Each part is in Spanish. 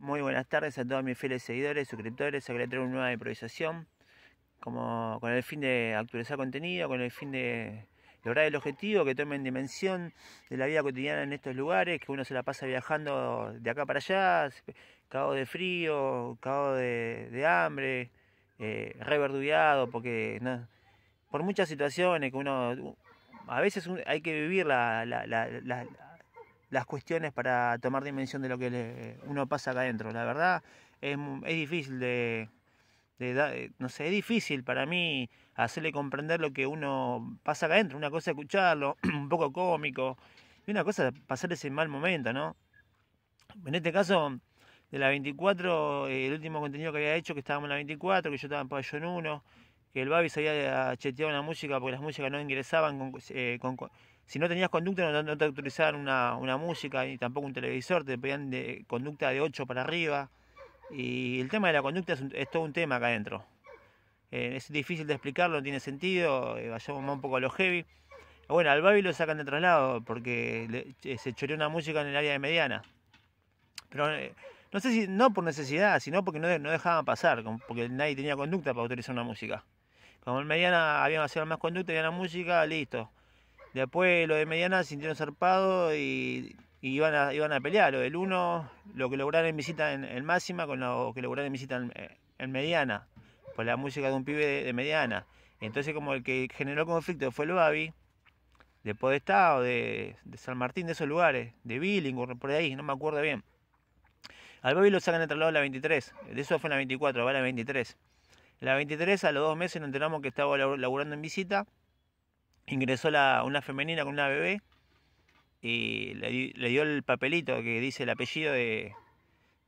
Muy buenas tardes a todos mis fieles seguidores, suscriptores. Acá les traigo una nueva improvisación como con el fin de actualizar contenido, con el fin de lograr el objetivo, que tomen dimensión de la vida cotidiana en estos lugares, que uno se la pasa viajando de acá para allá, cagado de frío, cagado de, hambre, eh, porque no, por muchas situaciones que uno... A veces hay que vivir la, la las cuestiones para tomar dimensión de lo que uno pasa acá adentro. La verdad es, es difícil de, de, eh, no sé, es difícil para mí hacerle comprender lo que uno pasa acá adentro. Una cosa es escucharlo, un poco cómico, y una cosa es pasar ese mal momento, ¿no? En este caso, de la 24, eh, el último contenido que había hecho, que estábamos en la 24, que yo estaba en Pabellón Uno, que el Babi se había ah, cheteado una música porque las músicas no ingresaban, con, eh, si no tenías conducta no, te autorizaban una, música ni tampoco un televisor, te pedían de conducta de 8 para arriba. Y el tema de la conducta es, todo un tema acá adentro. Eh, es difícil de explicarlo, no tiene sentido, eh, vayamos más un poco a lo heavy. Bueno, al Babi lo sacan de traslado porque se choreó una música en el área de mediana. Pero no sé si, no por necesidad, sino porque no dejaban pasar, porque nadie tenía conducta para autorizar una música. Como en Mediana habían sido más conducta, había una música, listo. Después lo de Mediana sintieron zarpado y, iban, a, iban a pelear. Lo del uno, lo que lograron en visita en, el máxima con lo que lograron en visita en, mediana, por la música de un pibe de, mediana. Entonces como el que generó conflicto fue el Babi, de Podestá o de, San Martín, de esos lugares, de Billing, por ahí, no me acuerdo bien. Al Babi lo sacan de lado de la 23, de eso fue en la 24, va a la 23. La 23, a los dos meses nos enteramos que estaba laburando en visita. Ingresó una femenina con una bebé y le, dio el papelito que dice el apellido de,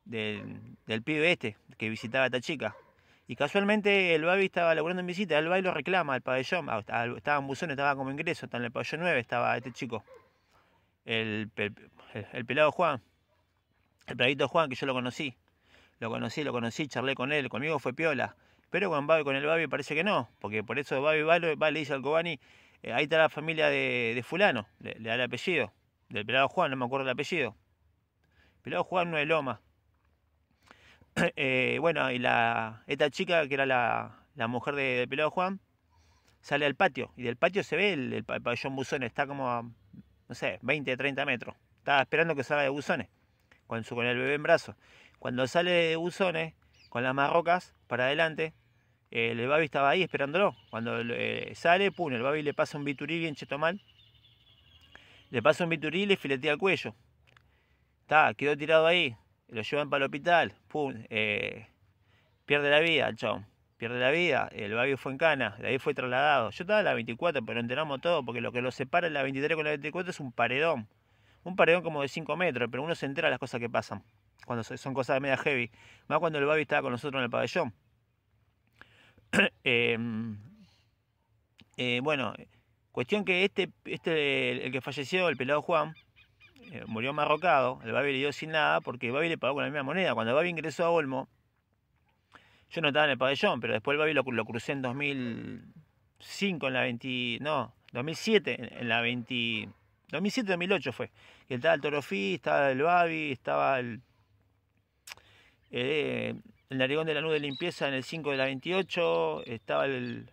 del, pibe este que visitaba a esta chica. Y casualmente el Babi estaba laburando en visita, el Babi lo reclama al pabellón, ah, estaba en buzón, estaba como ingreso, Estaba en el pabellón 9 estaba este chico, el, el pelado Juan, el peladito Juan que yo lo conocí, lo conocí, lo conocí, charlé con él, conmigo fue piola, pero con, el Babi parece que no, porque por eso Babi va, va, le dice al Cobani, eh, ahí está la familia de, fulano, le, da el apellido, del pelado Juan, no me acuerdo el apellido. Pelado Juan no es Loma. Eh, bueno, y la, esta chica que era la, la mujer del de pelado Juan, sale al patio y del patio se ve el, pabellón Buzones, está como a, no sé, 20, 30 metros. Estaba esperando que salga de Buzones, con, su, con el bebé en brazo Cuando sale de Buzones, con las marrocas para adelante, eh, el Babi estaba ahí esperándolo. Cuando eh, sale, pum, el Babi le pasa un biturí bien cheto mal. Le pasa un biturí y le filetea el cuello. Está, quedó tirado ahí. Lo llevan para el hospital. Pum, eh, pierde la vida el Pierde la vida. El Babi fue en cana. De ahí fue trasladado. Yo estaba en la 24, pero enteramos todo. Porque lo que lo separa en la 23 con la 24 es un paredón. Un paredón como de 5 metros. Pero uno se entera las cosas que pasan. Cuando son cosas de media heavy. Más cuando el Babi estaba con nosotros en el pabellón. Em, eh, bueno, cuestión que este, este el que falleció, el pelado Juan, eh, murió marrocado, el Babi le dio sin nada porque Babi le pagó con la misma moneda. Cuando Babi ingresó a Olmo, yo no estaba en el pabellón, pero después el Babi lo, lo crucé en 2005, en la 20... no, 2007, en la 20... 2007-2008 fue. Y estaba el Torofí, estaba el Babi, estaba el... Eh, el narigón de la nube de limpieza en el 5 de la 28, estaba el,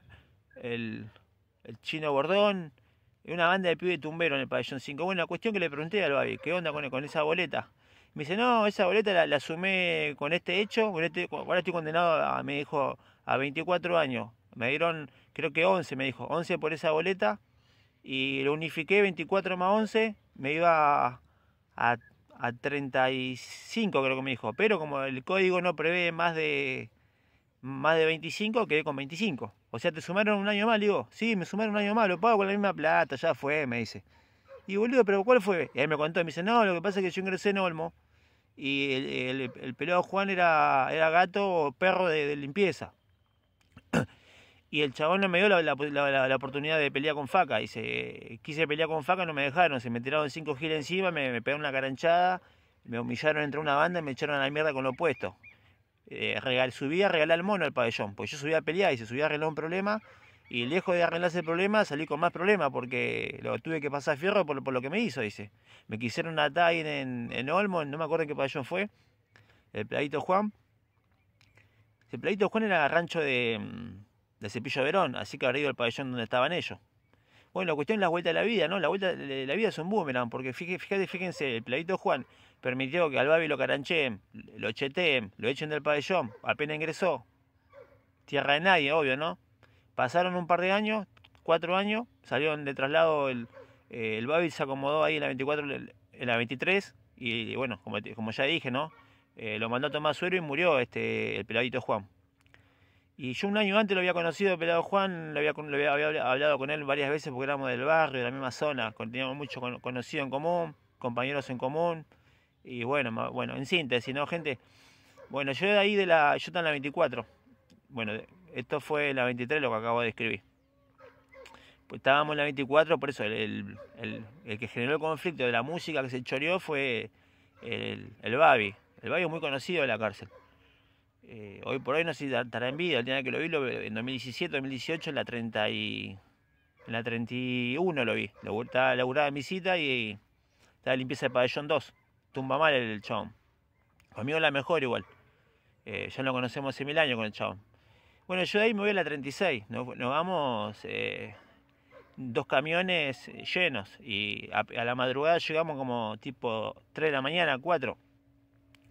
chino Bordón, y una banda de pibe tumbero en el pabellón 5. Bueno, la cuestión que le pregunté al Babi, ¿qué onda con, esa boleta? Me dice, no, esa boleta la, la sumé con este hecho, este, ahora estoy condenado, a, me dijo, a 24 años. Me dieron, creo que 11, me dijo, 11 por esa boleta, y lo unifiqué 24 más 11, me iba a a 35 creo que me dijo, pero como el código no prevé más de más de 25, quedé con 25. O sea, te sumaron un año más, digo, sí, me sumaron un año más, lo pago con la misma plata, ya fue, me dice. Y boludo, pero ¿cuál fue? Y él me contó, y me dice, no, lo que pasa es que yo ingresé en Olmo y el, el, pelado Juan era, gato o perro de limpieza y el chabón no me dio la, oportunidad de pelear con Faca. Dice, quise pelear con Faca, no me dejaron, se me tiraron cinco giles encima, me, me pegaron una caranchada, me humillaron entre una banda y me echaron a la mierda con lo opuesto. Eh, regal, subí a regalar el mono al pabellón, pues yo subí a pelear y se subía a arreglar un problema y lejos de arreglarse el problema salí con más problemas porque lo tuve que pasar fierro por, lo que me hizo, dice. Me quisieron atar en, en Olmo, no me acuerdo en qué pabellón fue, el Pladito Juan. El Pladito Juan era rancho de mm, de Cepillo Verón, así que habrá ido al pabellón donde estaban ellos. Bueno, la cuestión es la vuelta de la vida, ¿no? La vuelta de eh, la vida es un boomerang, porque fíjate, fíjense, el Pladito Juan permitió que al Babi lo carancheen, lo cheteen, lo echen del pabellón, apenas ingresó. Tierra de nadie, obvio, ¿no? Pasaron un par de años, cuatro años, salieron de traslado, el, eh, el se acomodó ahí en la 24, en la 23, y, bueno, como, ya dije, ¿no? Eh, lo mandó a Tomás Suero y murió este, el Peladito Juan. Y yo un año antes lo había conocido, Pelado Juan, lo había, hablado con él varias veces porque éramos del barrio, de la misma zona, teníamos mucho conocido en común, compañeros en común. Y bueno, bueno, en síntesis, ¿no, gente? Bueno, yo de ahí de la. Yo estaba en la 24. Bueno, esto fue la 23 lo que acabo de escribir. Pues estábamos en la 24, por eso el, que generó el conflicto de la música que se choreó fue el, el Babi. El Babi es muy conocido de la cárcel. Eh, hoy por hoy no sé si estará en vida, el día que lo vi, lo, en 2017, 2018, en la, 30 y, la 31 lo vi. estaba laburada en mi cita y estaba limpieza de pabellón 2. Tumba mal el chabón. Conmigo la mejor igual. Eh, ya lo conocemos hace mil años con el chabón. Bueno, yo de ahí me voy a la 36. Nos, vamos eh, dos camiones llenos y a, la madrugada llegamos como tipo 3 de la mañana, 4.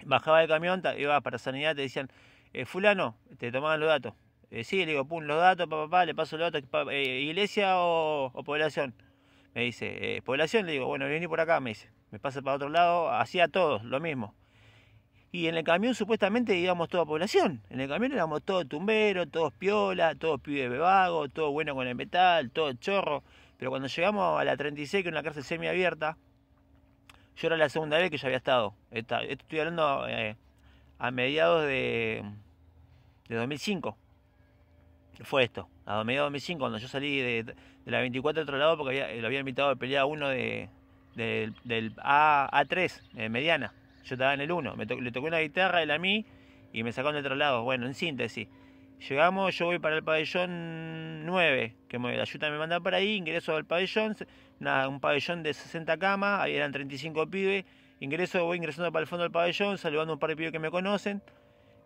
Bajaba del camión, iba para sanidad, te decían, eh, fulano, te tomaban los datos. Eh, sí, le digo, pum, los datos, papá, papá, le paso los datos, eh, iglesia o, población. Me dice, población, le digo, bueno, vení por acá, me dice, me pasa para otro lado, hacía todos lo mismo. Y en el camión supuestamente íbamos toda población. En el camión éramos todos tumberos, todos piola, todos pibes bebago, todo bueno con el metal, todo chorro. Pero cuando llegamos a la 36, que es una cárcel semiabierta, yo era la segunda vez que yo había estado. estoy hablando eh, a mediados de, de 2005. Fue esto, a mediados de 2005, cuando yo salí de, de la 24 de otro lado porque había, eh, lo había invitado a pelear a uno de, del A, 3 eh, mediana. Yo estaba en el 1. le tocó una guitarra, él a mí, y me sacaron de otro lado. Bueno, en síntesis. Llegamos, yo voy para el pabellón 9, que la ayuda me manda para ahí, ingreso al pabellón, nada, un pabellón de 60 camas, ahí eran 35 pibes, ingreso, voy ingresando para el fondo del pabellón, saludando a un par de pibes que me conocen,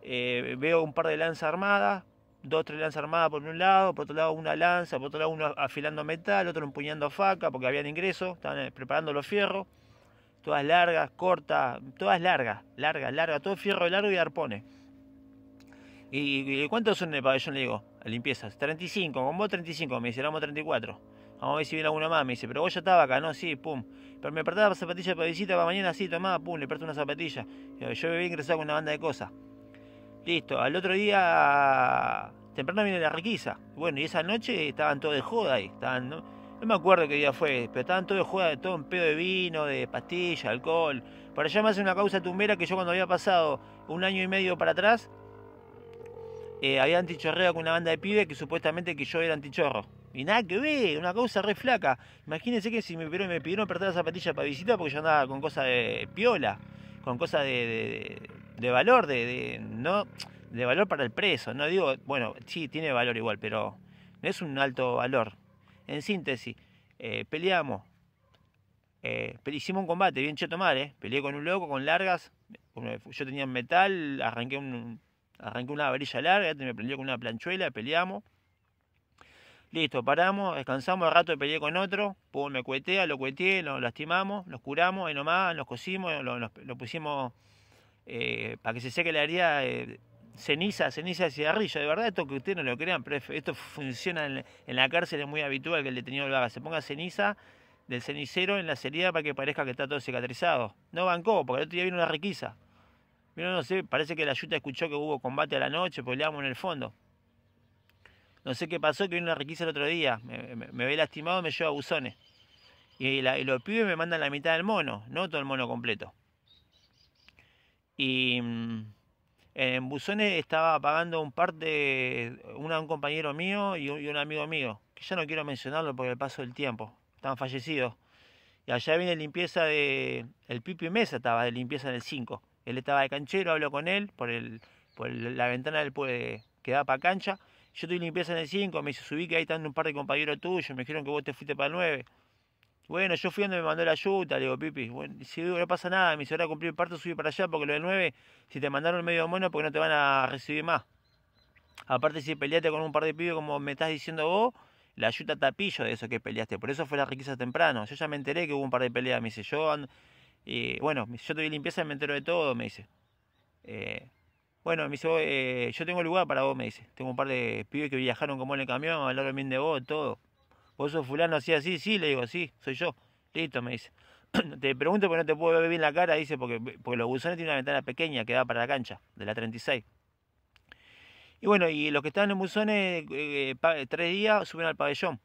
eh, veo un par de lanzas armadas, dos, tres lanzas armadas por un lado, por otro lado una lanza, por otro lado uno afilando metal, otro empuñando faca, porque habían ingreso, estaban eh, preparando los fierros, todas largas, cortas, todas largas, largas, largas, todo fierro largo y arpones. ¿Y cuántos son en el pabellón? Le digo, a limpiezas. 35, con vos 35, me dice, vamos 34. Vamos a ver si viene alguna más, me dice, pero vos ya estaba acá, ¿no? Sí, pum. Pero me las zapatillas para visita, para mañana sí, tomaba, pum, le presto una zapatilla. Yo me voy a ingresar con una banda de cosas. Listo, al otro día temprano viene la requisa. Bueno, y esa noche estaban todos de joda ahí, estaban, ¿no? me acuerdo qué día fue, pero estaban todos de joda, todo un pedo de vino, de pastilla, alcohol. Por allá me hace una causa tumbera que yo cuando había pasado un año y medio para atrás, eh, había antichorreo con una banda de pibe que supuestamente que yo era antichorro. Y nada que ver, una causa re flaca. Imagínense que si me, pidieron, me pidieron perder la zapatilla para visita porque yo andaba con cosas de piola, con cosas de, valor, de, no, de valor para el preso. No digo, bueno, sí, tiene valor igual, pero no es un alto valor. En síntesis, eh, peleamos, eh, hicimos un combate bien cheto mal, eh. peleé con un loco, con largas, yo tenía metal, arranqué un, Arranqué una varilla larga, este me prendió con una planchuela, peleamos. Listo, paramos, descansamos, al rato peleé con otro, Pues me cuetea, lo cueteé, lo lastimamos, nos curamos, y nomás, nos cosimos, lo, pusimos eh, para que se seque la herida, eh, ceniza, ceniza de cigarrillo. De verdad, esto que ustedes no lo crean, pero esto funciona en, la cárcel, es muy habitual que el detenido lo haga. Se ponga ceniza del cenicero en la herida para que parezca que está todo cicatrizado. No bancó, porque el otro día vino una riquisa no sé, parece que la Yuta escuchó que hubo combate a la noche, pues damos en el fondo. No sé qué pasó, que vino una requisa el otro día. Me, ve lastimado, me lleva a buzones. Y, los pibes me mandan la mitad del mono, no todo el mono completo. Y mm, en buzones estaba pagando un par de un compañero mío y un, amigo mío, que ya no quiero mencionarlo porque el paso del tiempo, estaban fallecidos. Y allá viene limpieza de. El Pipi Mesa estaba de limpieza en el 5. Él estaba de canchero, hablo con él por, el, por la ventana del, que da para cancha. Yo tuve limpieza en el 5, me dice, subí que ahí están un par de compañeros tuyos, me dijeron que vos te fuiste para el 9. Bueno, yo fui donde me mandó la ayuda, le digo, Pipi, bueno, si no pasa nada, me dice, ahora cumplir el parto, subí para allá, porque lo del 9, si te mandaron medio mono, porque no te van a recibir más. Aparte, si peleaste con un par de pibes, como me estás diciendo vos, la ayuda tapillo de eso que peleaste, por eso fue la riqueza temprano. Yo ya me enteré que hubo un par de peleas, me dice, yo y bueno, yo te vi limpieza, y me entero de todo, me dice. Eh, bueno, me dice, eh, yo tengo lugar para vos, me dice. Tengo un par de pibes que viajaron como en el camión, hablaron bien de vos, todo. Vos sos fulano así, así, sí, le digo, sí, soy yo. Listo, me dice. te pregunto porque no te puedo ver bien la cara, dice, porque, porque los buzones tienen una ventana pequeña que da para la cancha, de la 36. Y bueno, y los que estaban en buzones eh, tres días suben al pabellón.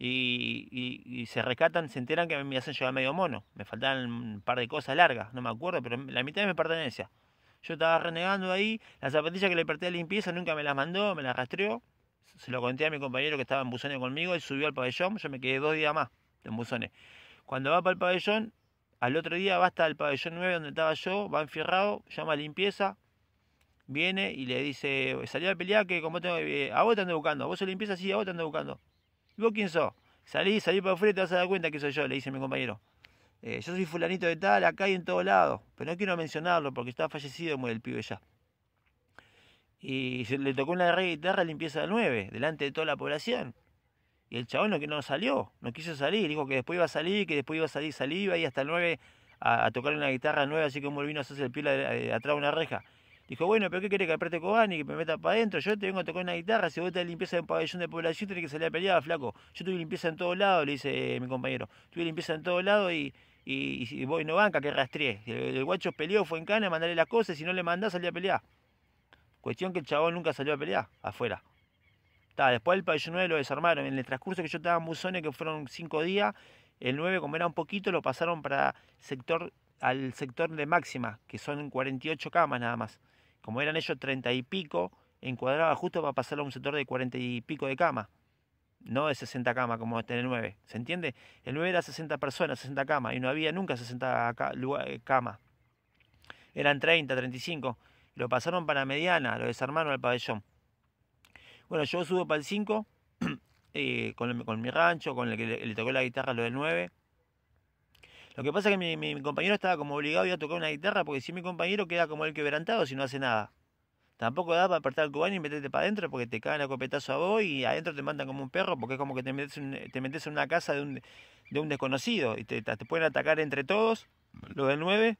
Y, se rescatan, se enteran que me hacen llevar medio mono. Me faltan un par de cosas largas, no me acuerdo, pero la mitad mi pertenencia. Yo estaba renegando ahí, las zapatillas que le perdí a limpieza nunca me las mandó, me las rastreó. Se lo conté a mi compañero que estaba en buzones conmigo, Y subió al pabellón, yo me quedé dos días más en buzones. Cuando va para el pabellón, al otro día va hasta el pabellón 9 donde estaba yo, va enfierrado, llama a limpieza, viene y le dice, salió a pelear que como tengo, eh, a vos te ando buscando, a vos se limpieza, sí, a vos te ando buscando. ¿Y vos quién sos? Salí, salí para afuera y te vas a dar cuenta que soy yo, le dice mi compañero. Eh, yo soy fulanito de tal, acá y en todo lados, pero no quiero mencionarlo porque estaba fallecido muere el pibe ya. Y se le tocó una de guitarra limpieza del 9, delante de toda la población. Y el chabón no, no salió, no quiso salir, dijo que después iba a salir, que después iba a salir, salí, iba a hasta el 9 a, tocar una guitarra nueva, así como el vino a hacerse el pie eh, atrás de una reja. Dijo, bueno, pero ¿qué querés que aparte Cobani, que me meta para adentro? Yo te vengo a tocar una guitarra, si vos te limpieza en pabellón de población, tenés que salir a pelear, flaco. Yo tuve limpieza en todos lados, le dice eh, mi compañero. Tuve limpieza en todos lados y, y, y, no banca que rastré. El, guacho peleó, fue en cana, mandarle las cosas, si no le mandás, salí a pelear. Cuestión que el chabón nunca salió a pelear, afuera. después el pabellón 9 lo desarmaron. En el transcurso que yo estaba en Buzones, que fueron 5 días, el 9, como era un poquito, lo pasaron para sector al sector de máxima, que son 48 camas nada más como eran ellos treinta y pico, encuadraba justo para pasar a un sector de cuarenta y pico de cama. No de 60 camas como este en el 9. ¿Se entiende? El 9 era 60 personas, 60 camas. Y no había nunca 60 eh, camas. Eran 30, 35. Lo pasaron para mediana, lo desarmaron al pabellón. Bueno, yo subo para el 5. Eh, con, mi rancho, con el que le, tocó la guitarra, lo del 9. Lo que pasa es que mi, compañero estaba como obligado a, a tocar una guitarra, porque si mi compañero queda como el quebrantado si no hace nada. Tampoco da para apartar el cubano y meterte para adentro porque te caen a copetazo a vos y adentro te mandan como un perro porque es como que te metes, te metes en una casa de un, desconocido y te, pueden atacar entre todos, los del 9,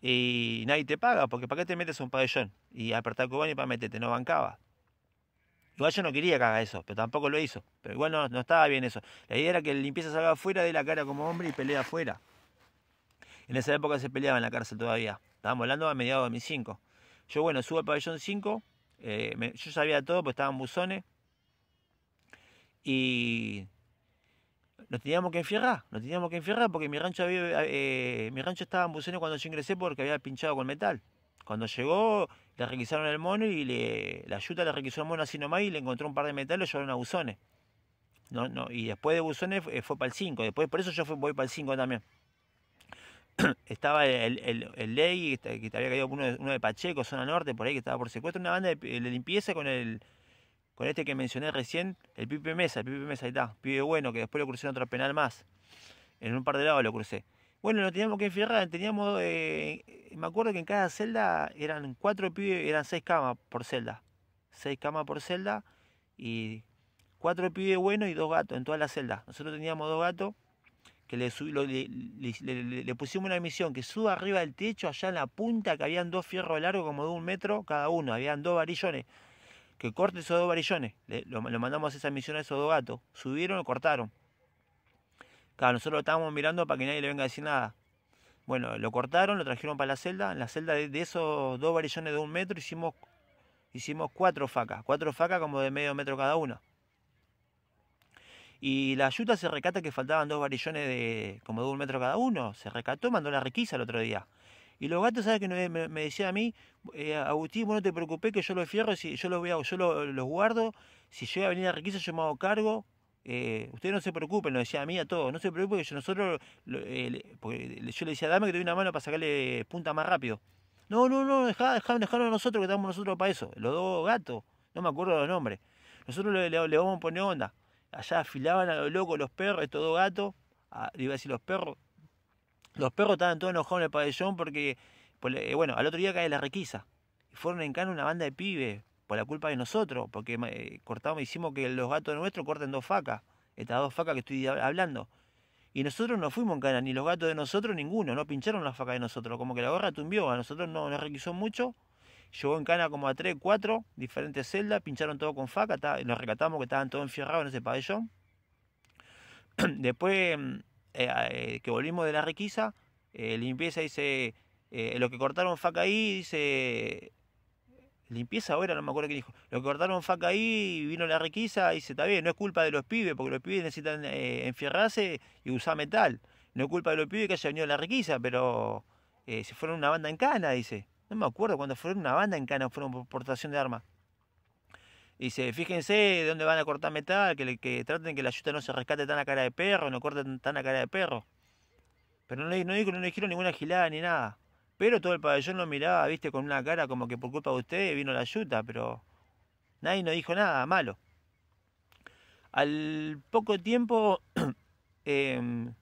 y nadie te paga porque ¿para qué te metes a un pabellón? Y apretar al cubano y para meterte, no bancaba. Igual yo no quería que haga eso, pero tampoco lo hizo. Pero igual no, estaba bien eso. La idea era que el limpieza salga afuera, de la cara como hombre y pelea afuera. En esa época se peleaba en la cárcel todavía. Estábamos hablando a mediados de 2005. Yo, bueno, subo al pabellón 5. Eh, yo sabía todo, pues estaban buzones. Y nos teníamos que enfierrar, nos teníamos que enfierrar porque mi rancho, había, eh, mi rancho estaba en buzones cuando yo ingresé porque había pinchado con metal. Cuando llegó, le requisaron el mono y le, la ayuda le requisó el mono así nomás y le encontró un par de metales, lo llevaron a buzones. No, no, y después de buzones fue, para el 5, después por eso yo fui, voy para el 5 también. estaba el, el, el Ley, este, que, te había caído uno de, Pacheco, zona norte, por ahí que estaba por secuestro, una banda de, limpieza con el con este que mencioné recién, el Pipe Mesa, el Pipe Mesa ahí está, pibe bueno, que después lo crucé en otro penal más. En un par de lados lo crucé. Bueno, lo teníamos que enfierrar, teníamos, eh, me acuerdo que en cada celda eran cuatro pibes, eran seis camas por celda, seis camas por celda y cuatro pibes buenos y dos gatos en todas las celdas. Nosotros teníamos dos gatos que le, pusimos una misión que suba arriba del techo, allá en la punta, que habían dos fierros largo como de un metro cada uno, habían dos varillones, que corte esos dos varillones. lo, mandamos esa misión a esos dos gatos. Subieron, o cortaron nosotros lo estábamos mirando para que nadie le venga a decir nada. Bueno, lo cortaron, lo trajeron para la celda. En la celda de, esos dos varillones de un metro hicimos, hicimos cuatro facas. Cuatro facas como de medio metro cada una. Y la ayuda se recata que faltaban dos varillones de como de un metro cada uno. Se recató, mandó la requisa el otro día. Y los gatos, ¿sabes que me, decía a mí? Eh, Agustín, vos no te preocupes que yo los fierro, si yo los voy yo los guardo. Si llega a venir la requisa, yo me hago cargo eh, ustedes no se preocupen, lo decía a mí a todos, no se preocupen que nosotros, porque yo le decía, dame que te doy una mano para sacarle punta más rápido. No, no, no, dejá, dejá, a nosotros que estamos nosotros para eso. Los dos gatos, no me acuerdo los nombres. Nosotros le, le, vamos a poner onda. Allá afilaban a los locos los perros, estos dos gatos, iba a decir los perros. Los perros estaban todos enojados en el pabellón porque, pues, eh, bueno, al otro día cae la requisa. Y fueron en cana una banda de pibes, por la culpa de nosotros, porque eh, cortamos, hicimos que los gatos nuestros corten dos facas, estas dos facas que estoy hablando. Y nosotros no fuimos en cana, ni los gatos de nosotros, ninguno, no pincharon las facas de nosotros, como que la gorra tumbió, a nosotros no nos requisó mucho, llegó en cana como a tres, cuatro... diferentes celdas, pincharon todo con faca, nos recatamos que estaban todos enfierrados en ese pabellón. Después mm, eh, eh, que volvimos de la requisa, limpieza dice, lo que cortaron faca ahí, dice, limpieza ahora, no me acuerdo qué dijo. Lo cortaron faca ahí, y vino la requisa y dice, está bien, no es culpa de los pibes, porque los pibes necesitan eh, y usar metal. No es culpa de los pibes que haya venido la requisa, pero eh, se fueron una banda en cana, dice. No me acuerdo cuando fueron una banda en cana, fueron por portación de armas. Dice, fíjense de dónde van a cortar metal, que, traten que la ayuda no se rescate tan a cara de perro, no corten tan a cara de perro. Pero no, le, no, le dijeron ninguna gilada ni nada. Pero todo el pabellón lo miraba, viste, con una cara como que por culpa de usted vino la yuta, pero nadie nos dijo nada malo. Al poco tiempo em,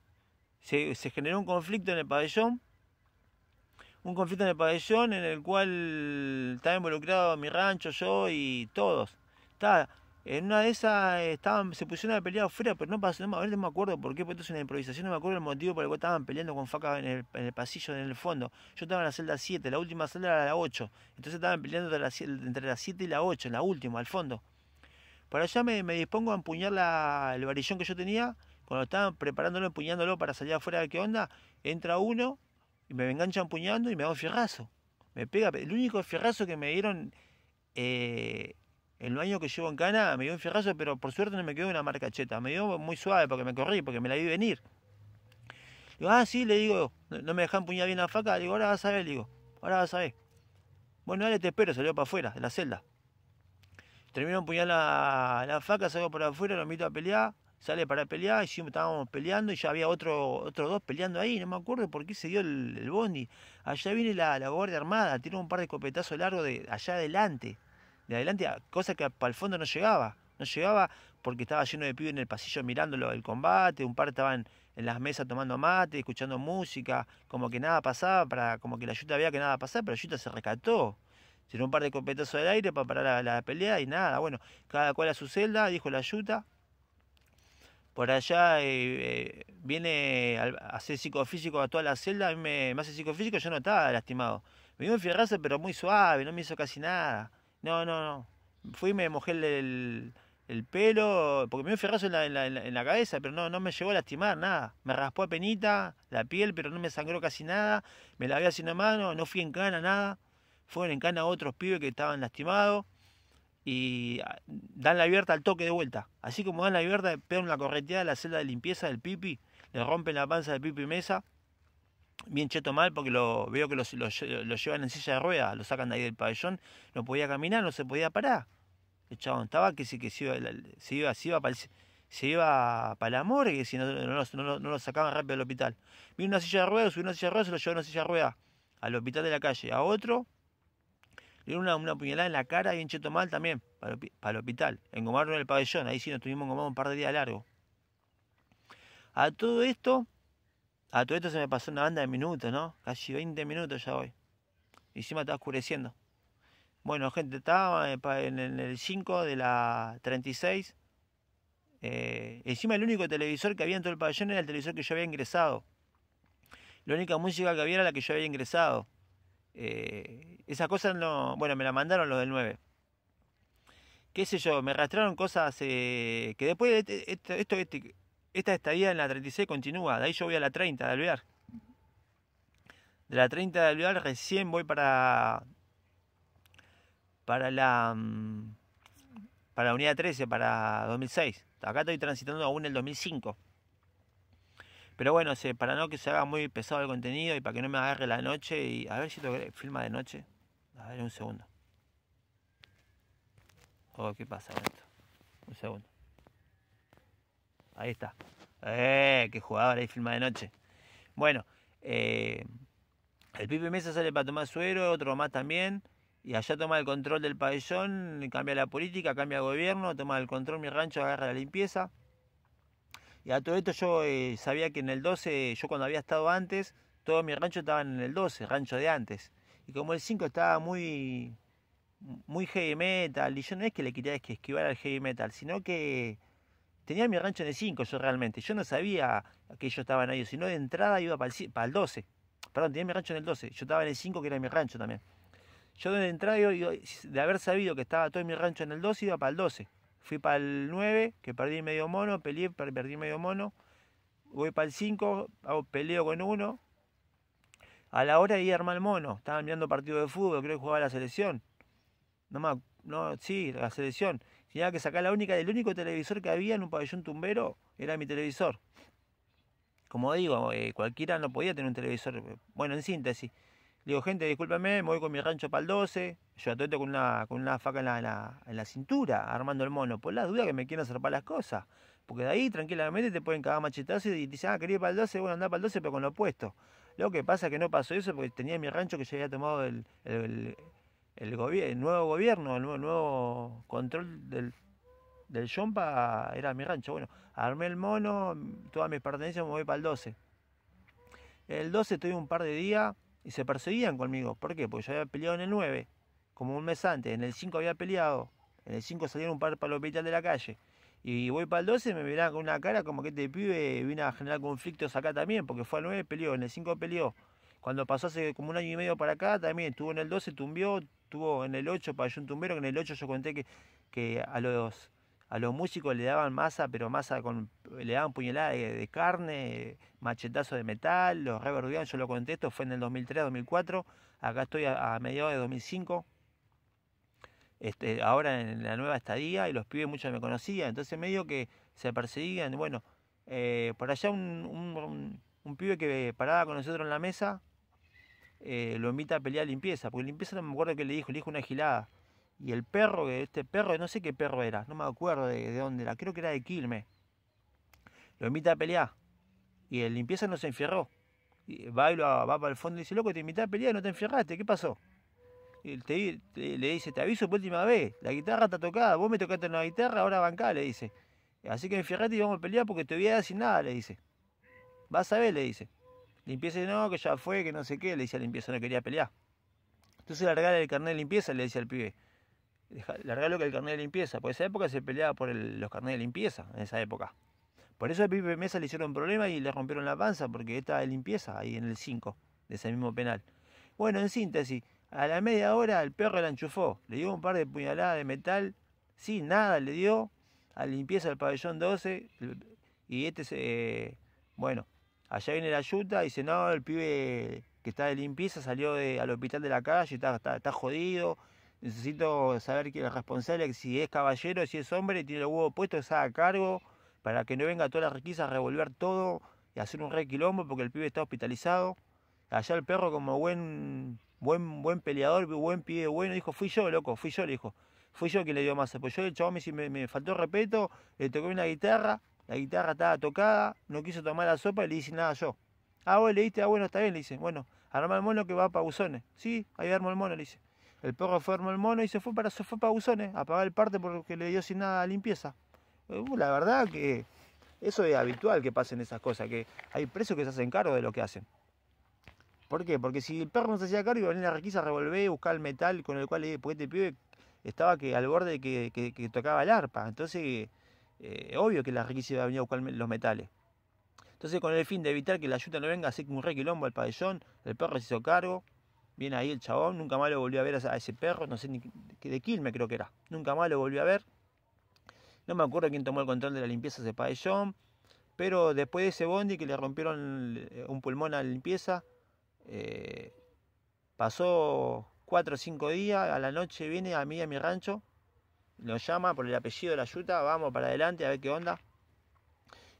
se, generó un conflicto en el pabellón un conflicto en el pabellón en el cual estaba involucrado mi rancho, yo y todos. Está, en una de esas eh, estaban, se pusieron a pelear afuera, pero no pasó, no, no me acuerdo por qué, porque esto es una improvisación no me acuerdo el motivo por el cual estaban peleando con facas en el, pasillo, en el fondo. Yo estaba en la celda 7, la última celda era la 8, entonces estaban peleando entre la, entre 7 y la 8, en la última, al fondo. Para allá me, dispongo a empuñar el varillón que yo tenía, cuando estaban preparándolo, empuñándolo para salir afuera de qué onda, entra uno y me engancha empuñando y me da fierrazo. Me pega, el único fierrazo que me dieron... Eh, en los años que llevo en Cana me dio un fierrazo, pero por suerte no me quedó una marca cheta. Me dio muy suave porque me corrí, porque me la vi venir. Digo, ah, sí, le digo, no me dejan puñar bien la faca. digo, ahora vas a ver, digo, ahora vas a ver. Bueno, dale, te espero, salió para afuera, de la celda. Terminó empuñar la, la faca, salió para afuera, lo invito a pelear, sale para pelear, y sí, estábamos peleando, y ya había otro, otros dos peleando ahí, no me acuerdo por qué se dio el, bondi. Allá viene la, la Guardia Armada, tiene un par de copetazos largos de allá adelante de adelante, cosa que para el fondo no llegaba. No llegaba porque estaba lleno de pibes en el pasillo mirándolo el combate, un par estaban en las mesas tomando mate, escuchando música, como que nada pasaba, para, como que la yuta veía que nada pasaba, pero la yuta se rescató. Tiró un par de copetazos del aire para parar la, pelea y nada. Bueno, cada cual a su celda, dijo la yuta. Por allá eh, eh, viene a hacer psicofísico a toda la celda, a mí me, me hace psicofísico, yo no estaba lastimado. Me dio un fierrazo, pero muy suave, no me hizo casi nada. No, no, no. Fui y me mojé el, pelo, porque me dio ferrazo en la, en, la, cabeza, pero no, no me llegó a lastimar nada. Me raspó a penita la piel, pero no me sangró casi nada. Me lavé una mano, no fui en cana, nada. Fueron en cana otros pibes que estaban lastimados y ah, dan la abierta al toque de vuelta. Así como dan la abierta, pegan la correteada de la celda de limpieza del pipi, le rompen la panza del pipi mesa bien cheto mal porque lo veo que lo, llevan en silla de rueda, lo sacan de ahí del pabellón, no podía caminar, no se podía parar. El chabón estaba que sí que se iba, se iba, se iba para se la morgue, que si no, lo sacaban rápido del hospital. Vino una silla de ruedas, subió una silla de ruedas, se lo llevó una silla de ruedas al hospital de la calle. A otro le dieron una, una puñalada en la cara y cheto mal también para, para el hospital. Engomaron el pabellón, ahí sí nos tuvimos engomados un par de días largo. A todo esto, a todo esto se me pasó una banda de minutos, ¿no? Casi 20 minutos ya voy. encima estaba oscureciendo. Bueno, gente, estaba en el 5 de la 36. Eh, encima el único televisor que había en todo el pabellón era el televisor que yo había ingresado. La única música que había era la que yo había ingresado. Eh, esas cosas no... Bueno, me la mandaron los del 9 qué sé yo, me arrastraron cosas eh, que después este, esto, esto, este, esta estadía en la 36 continúa, de ahí yo voy a la 30 de Alvear. De la 30 de Alvear recién voy para para la mm, para la unidad 13 para 2006. Acá estoy transitando aún el 2005. Pero bueno, para no que se haga muy pesado el contenido y para que no me agarre la noche y a ver si lo filma de noche. A ver un segundo. Oh, ¿qué pasa con esto? Un segundo. Ahí está. ¡Eh! ¡Qué jugador! Ahí filma de noche. Bueno, eh, el Pipe Mesa sale para tomar suero, otro más también. Y allá toma el control del pabellón, cambia la política, cambia el gobierno, toma el control mi rancho, agarra la limpieza. Y a todo esto yo eh, sabía que en el 12, yo cuando había estado antes, todo mi rancho estaban en el 12, rancho de antes. Y como el 5 estaba muy, muy heavy metal, y yo no es que le quería esquivar al heavy metal, sino que tenía mi rancho en el 5 yo realmente. Yo no sabía que yo estaban en ahí, sino de entrada iba para el, para 12. Perdón, tenía mi rancho en el 12. Yo estaba en el 5 que era mi rancho también. Yo de entrada, de haber sabido que estaba todo mi rancho en el 12, iba para el 12. Fui para el 9, que perdí medio mono, peleé, perdí medio mono. Voy para el 5, hago peleo con uno. A la hora de ir armar el mono, estaban mirando partido de fútbol, creo que jugaba la selección. No más, no, sí, la selección. Tenía que sacar la única, del único televisor que había en un pabellón tumbero era mi televisor. Como digo, eh, cualquiera no podía tener un televisor. Eh, bueno, en síntesis. digo, gente, discúlpame, me voy con mi rancho para el 12. Yo atueto con una, con una faca en la, cintura, armando el mono. Por la duda que me hacer para las cosas. Porque de ahí tranquilamente te pueden cagar machetazo y te dicen, ah, quería ir para el 12, bueno, andar para el 12, pero con lo opuesto. Lo que pasa es que no pasó eso porque tenía mi rancho que yo había tomado el el, nuevo gobierno, el nuevo, control del, del Yompa era mi rancho. Bueno, armé el mono, todas mis pertenencias me voy para el 12. El 12 estoy un par de días y se perseguían conmigo. ¿Por qué? Porque yo había peleado en el 9, como un mes antes. En el 5 había peleado. En el 5 salieron un par para el de la calle. Y voy para el 12 me miraban con una cara como que este pibe vino a generar conflictos acá también, porque fue al 9 peleó, en el 5 peleó. Cuando pasó hace como un año y medio para acá también, estuvo en el 12, tumbió, estuvo en el 8 un Tumbero, que en el 8 yo conté que, que a los a los músicos le daban masa, pero masa con le daban puñalada de, carne, machetazo de metal, los reverdeaban, yo lo conté, esto fue en el 2003, 2004, acá estoy a, mediados de 2005. Este, ahora en la nueva estadía y los pibes muchos me conocían, entonces medio que se perseguían, bueno, eh, por allá un, pibe que paraba con nosotros en la mesa, eh, lo invita a pelear limpieza, porque limpieza no me acuerdo que le dijo, le dijo una gilada. Y el perro, este perro, no sé qué perro era, no me acuerdo de, dónde era, creo que era de Quilme. Lo invita a pelear. Y el limpieza no se enfierró. Y va, va para el fondo y dice, loco, te invita a pelear y no te enfierraste, ¿qué pasó? Y le dice, te aviso por última vez, la guitarra está tocada, vos me tocaste en guitarra, ahora bancá, le dice. Así que enfierrate y vamos a pelear porque te voy a dar sin nada, le dice. Vas a ver, le dice. Limpieza no, que ya fue, que no sé qué. Le decía a limpieza, no quería pelear. Entonces regala el carnet de limpieza, le decía al pibe. regalo que el carnet de limpieza. Porque esa época se peleaba por los carnet de limpieza, en esa época. Por eso al pibe Mesa le hicieron un problema y le rompieron la panza, porque estaba de limpieza ahí en el 5, de ese mismo penal. Bueno, en síntesis, a la media hora el perro la enchufó. Le dio un par de puñaladas de metal. sin nada le dio. A limpieza del pabellón 12. Y este se... Eh, bueno, Allá viene la yuta y dice, no, el pibe que está de limpieza salió de, al hospital de la calle, está, está, jodido. Necesito saber quién es el responsable, si es caballero, si es hombre, tiene el huevo puesto, está a cargo, para que no venga toda la riqueza a revolver todo y hacer un re quilombo porque el pibe está hospitalizado. Allá el perro como buen, buen, buen peleador, buen pibe bueno, dijo, fui yo, loco, fui yo, le dijo. Fui yo quien le dio más pues apoyo. El chabón me, me, me faltó respeto, le toqué una guitarra, la guitarra estaba tocada, no quiso tomar la sopa y le dice nada yo. Ah, vos le diste, ah, bueno, está bien, le dice. Bueno, arma el mono que va para buzones. Sí, ahí armó el mono, le dice. El perro fue armó el mono y se fue para, se fue buzones, a pagar el parte porque le dio sin nada limpieza. Eh, la verdad que eso es habitual que pasen esas cosas, que hay presos que se hacen cargo de lo que hacen. ¿Por qué? Porque si el perro no se hacía cargo, iba a venir a la requisa, revolver, buscar el metal con el cual eh, porque este pibe estaba que, al borde que, que tocaba el arpa. Entonces eh, obvio que la riqueza venía a venir buscar los metales. Entonces, con el fin de evitar que la ayuda no venga, así que un re quilombo al pabellón, el perro se hizo cargo. Viene ahí el chabón, nunca más lo volvió a ver a ese perro, no sé ni de me creo que era. Nunca más lo volvió a ver. No me acuerdo quién tomó el control de la limpieza de ese pabellón. Pero después de ese bondi que le rompieron eh, un pulmón a la limpieza, eh, pasó 4 o 5 días, a la noche viene a mí a mi rancho nos llama por el apellido de la yuta, vamos para adelante a ver qué onda.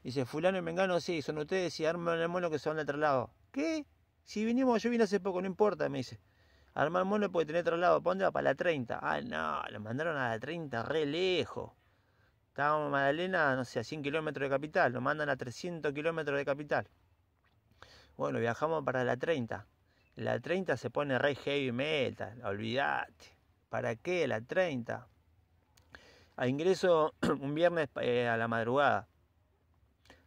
Dice, fulano y mengano, sí, son ustedes y arman el mono que se van de traslado. ¿Qué? Si vinimos, yo vine hace poco, no importa, me dice. el mono puede tener traslado, ¿para dónde Para la 30. Ah, no, lo mandaron a la 30, re lejos. Estábamos en Magdalena, no sé, a 100 kilómetros de capital, lo mandan a 300 kilómetros de capital. Bueno, viajamos para la 30. La 30 se pone re heavy metal, olvídate. ¿Para qué la 30? a ingreso un viernes eh, a la madrugada.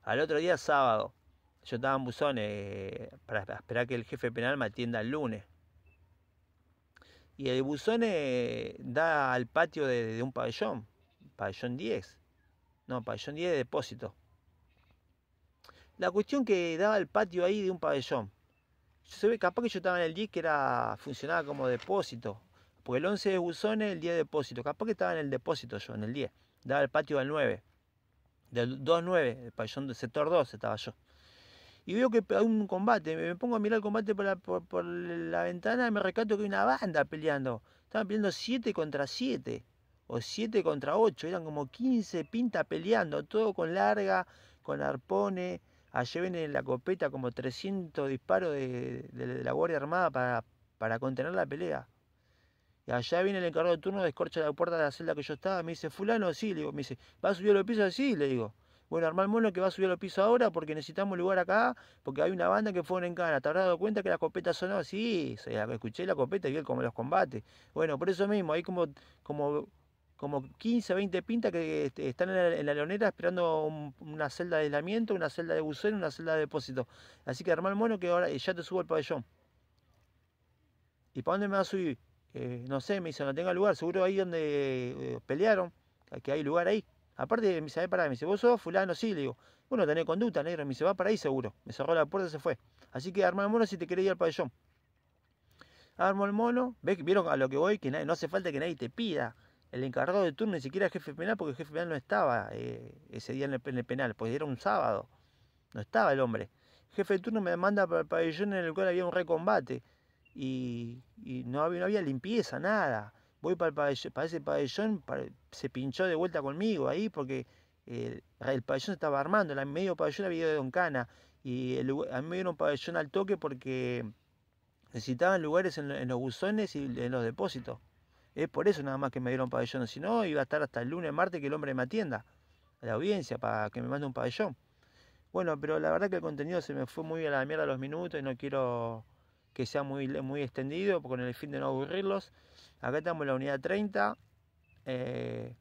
Al otro día sábado. Yo estaba en Buzones eh, para esperar que el jefe penal me atienda el lunes. Y el buzón eh, da al patio de, un pabellón, pabellón 10. No, pabellón 10 de depósito. La cuestión que daba el patio ahí de un pabellón. Yo se ve capaz que yo estaba en el 10 que era funcionaba como depósito porque el 11 de buzones, el día de depósito. Capaz que estaba en el depósito yo, en el 10. Daba el patio del 9. Del 2-9, el pabellón del sector 2 estaba yo. Y veo que hay un combate. Me pongo a mirar el combate por la, ventana y me recato que hay una banda peleando. Estaban peleando 7 contra 7. O 7 contra 8. Eran como 15 pintas peleando. Todo con larga, con arpones. Ayer ven en la copeta como 300 disparos de, la Guardia Armada para contener la pelea. Y allá viene el encargado de turno, descorcha la puerta de la celda que yo estaba, me dice, fulano, sí, le digo, me dice, ¿va a subir a los pisos? Sí, le digo. Bueno, armá mono que va a subir a los pisos ahora porque necesitamos lugar acá, porque hay una banda que fue en Encana. ¿Te habrás dado cuenta que la copeta sonó? Sí, escuché la copeta y vi como los combates. Bueno, por eso mismo, hay como, como, como 15, 20 pintas que este, están en la, leonera esperando una celda de aislamiento, una celda de buceo, una celda de depósito. Así que armá mono que ahora eh, ya te subo al pabellón. ¿Y para dónde me va a subir? Eh, no sé, me dice, no tenga lugar, seguro ahí donde eh, pelearon, que hay lugar ahí. Aparte me dice, para me dice, vos sos fulano, sí, le digo, bueno, tenés conducta, negro, me dice, va para ahí seguro. Me cerró la puerta y se fue. Así que arma el mono si te querés ir al pabellón. Armo el mono, ¿ves? vieron a lo que voy, que no hace falta que nadie te pida. El encargado de turno ni siquiera el jefe penal, porque el jefe penal no estaba eh, ese día en el, penal, pues era un sábado. No estaba el hombre. jefe de turno me manda para el pabellón en el cual había un recombate y, no, había, limpieza, nada. Voy para, para ese pabellón, se pinchó de vuelta conmigo ahí porque eh, el, pabellón se estaba armando, el medio pabellón había de Don Cana y a mí me dieron un pabellón al toque porque necesitaban lugares en, los buzones y en los depósitos. Es por eso nada más que me dieron pabellón, si no iba a estar hasta el lunes, martes que el hombre me atienda a la audiencia para que me mande un pabellón. Bueno, pero la verdad que el contenido se me fue muy a la mierda a los minutos y no quiero que sea muy, muy extendido con el fin de no aburrirlos. Acá estamos en la unidad 30. Eh,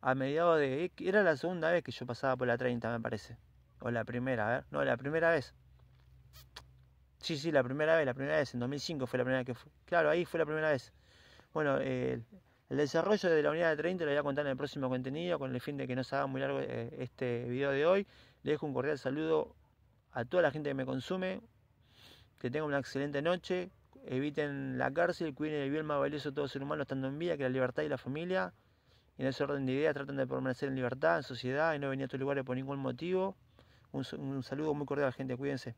a mediados de... Eh, era la segunda vez que yo pasaba por la 30, me parece. O la primera, a ver. No, la primera vez. Sí, sí, la primera vez, la primera vez. En 2005 fue la primera vez que fue. Claro, ahí fue la primera vez. Bueno, el desarrollo de la unidad de 30 lo voy a contar en el próximo contenido con el fin de que no se haga muy largo eh, este video de hoy. Le dejo un cordial saludo a toda la gente que me consume. Que tengan una excelente noche, eviten la cárcel, cuiden el bien más valioso de todo ser humano estando en vida, que la libertad y la familia. en ese orden de ideas tratan de permanecer en libertad, en sociedad y no venir a tu lugares por ningún motivo. Un, un saludo muy cordial, gente, cuídense.